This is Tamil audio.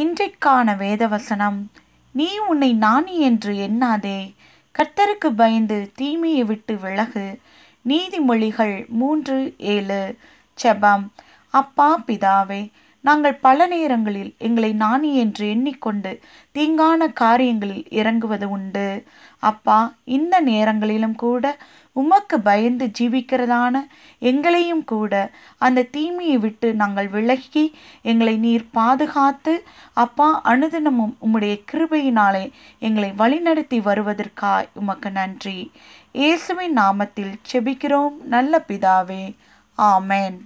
இன்றைக்கான வேதவசனம் நீ உன்னை நாணி என்று எண்ணாதே கர்த்தருக்கு பயந்து தீமையை விட்டு விலகு நீதிமொழிகள் மூன்று ஏழு செபம் அப்பா பிதாவே நாங்கள் பல நேரங்களில் எங்களை நாணி என்று எண்ணிக்கொண்டு தீங்கான காரியங்களில் இறங்குவது உண்டு அப்பா இந்த நேரங்களிலும் கூட உமக்கு பயந்து ஜீவிக்கிறதான எங்களையும் கூட அந்த தீமையை விட்டு நாங்கள் விலகி எங்களை நீர் பாதுகாத்து அப்பா அனுதினமும் உம்முடைய கிருபையினாலே எங்களை வழிநடத்தி வருவதற்கா உமக்கு நன்றி இயேசுவின் நாமத்தில் செபிக்கிறோம் நல்ல பிதாவே ஆமேன்